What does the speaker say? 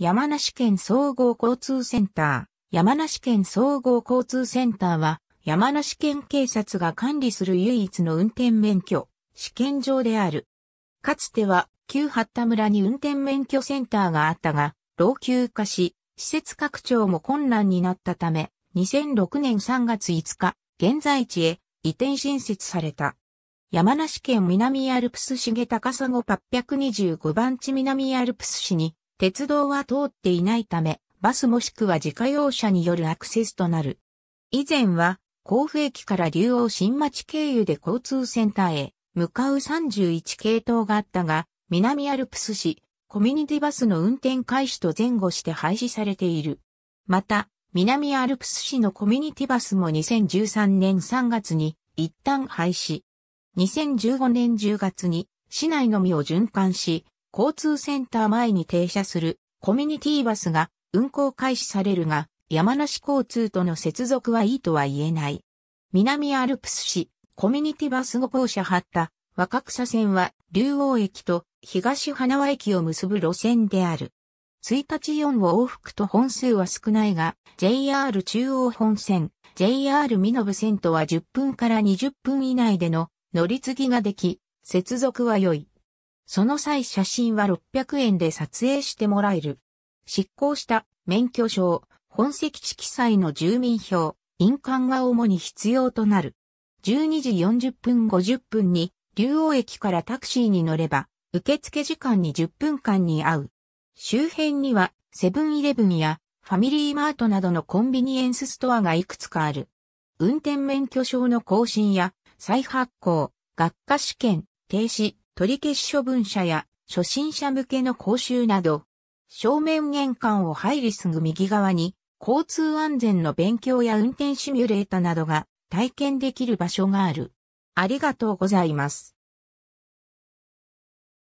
山梨県総合交通センター。山梨県総合交通センターは、山梨県警察が管理する唯一の運転免許、試験場である。かつては、旧八田村に運転免許センターがあったが、老朽化し、施設拡張も困難になったため、2006年3月5日、現在地へ移転新設された。山梨県南アルプス市下高砂825番地南アルプス市に鉄道は通っていないため、バスもしくは自家用車によるアクセスとなる。以前は、甲府駅から竜王新町経由で交通センターへ向かう31系統があったが、南アルプス市、コミュニティバスの運転開始と前後して廃止されている。また、南アルプス市のコミュニティバスも2013年3月に一旦廃止。2015年10月に市内のみを循環し、交通センター前に停車するコミュニティバスが運行開始されるが、山梨交通との接続はいいとは言えない。南アルプス市、コミュニティバス5号車張った若草線は竜王駅と東花輪駅を結ぶ路線である。1日4往復と本数は少ないが、JR 中央本線、JR 美延線とは10分から20分以内での乗り継ぎができ、接続は良い。その際写真は600円で撮影してもらえる。執行した免許証、本籍地記載の住民票、印鑑が主に必要となる。12時40分50分に、竜王駅からタクシーに乗れば、受付時間に10分間に合う。周辺には、セブンイレブンや、ファミリーマートなどのコンビニエンスストアがいくつかある。運転免許証の更新や、再発行、学科試験、停止、取り消し処分者や初心者向けの講習など、正面玄関を入りすぐ右側に、交通安全の勉強や運転シミュレータなどが体験できる場所がある。ありがとうございます。